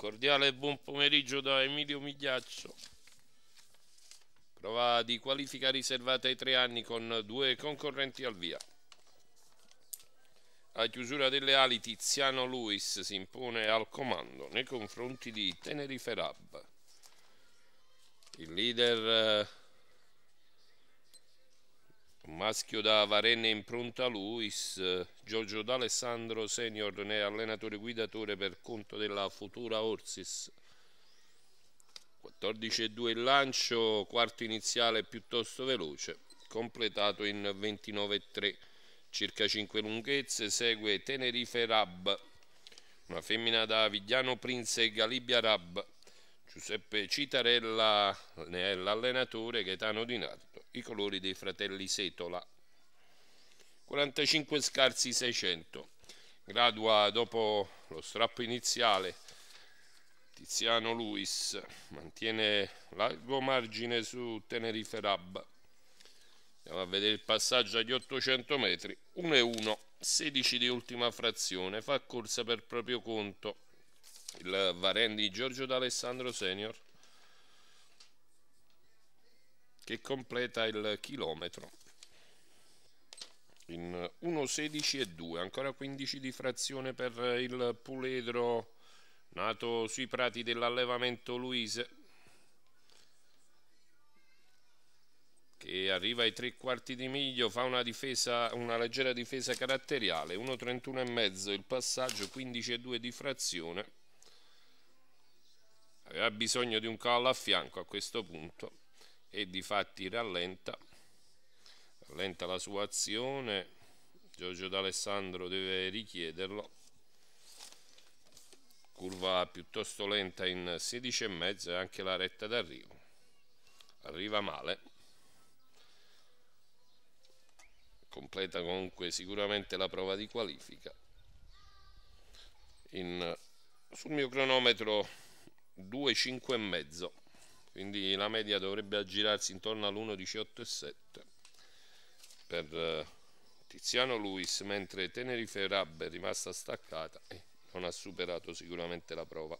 cordiale buon pomeriggio da Emilio Migliaccio. Prova di qualifica riservata ai tre anni con due concorrenti al via. A chiusura delle ali Tiziano Luis si impone al comando nei confronti di Tenerife Rab. Il leader eh, un maschio da Varenne in pronta Luis, Giorgio D'Alessandro senior ne è allenatore guidatore per conto della futura Orsis. 14-2 il lancio, quarto iniziale piuttosto veloce, completato in 29-3, circa 5 lunghezze, segue Tenerife Rab, una femmina da Vigliano Prince e Galibia Rab, Giuseppe Citarella ne è l'allenatore, Gaetano Di Nardo i colori dei fratelli Setola. 45 scarsi 600. Gradua dopo lo strappo iniziale. Tiziano Luis mantiene largo margine su Tenerife Rab. Andiamo a vedere il passaggio agli 800 metri. 1-1, 16 di ultima frazione. Fa corsa per proprio conto il Varen di Giorgio D'Alessandro Senior che completa il chilometro in 1.16 e 2 ancora 15 di frazione per il puledro nato sui prati dell'allevamento Luise che arriva ai tre quarti di miglio fa una, difesa, una leggera difesa caratteriale 1.31 e mezzo il passaggio 15 e 2 di frazione aveva bisogno di un cavallo a fianco a questo punto e di fatti rallenta, rallenta la sua azione, Giorgio D'Alessandro deve richiederlo, curva piuttosto lenta in 16,5 e anche la retta d'arrivo, arriva male, completa comunque sicuramente la prova di qualifica, in, sul mio cronometro 2,5 e mezzo quindi la media dovrebbe aggirarsi intorno all'1,18,7 per eh, Tiziano Luis mentre Tenerife Rab è rimasta staccata e non ha superato sicuramente la prova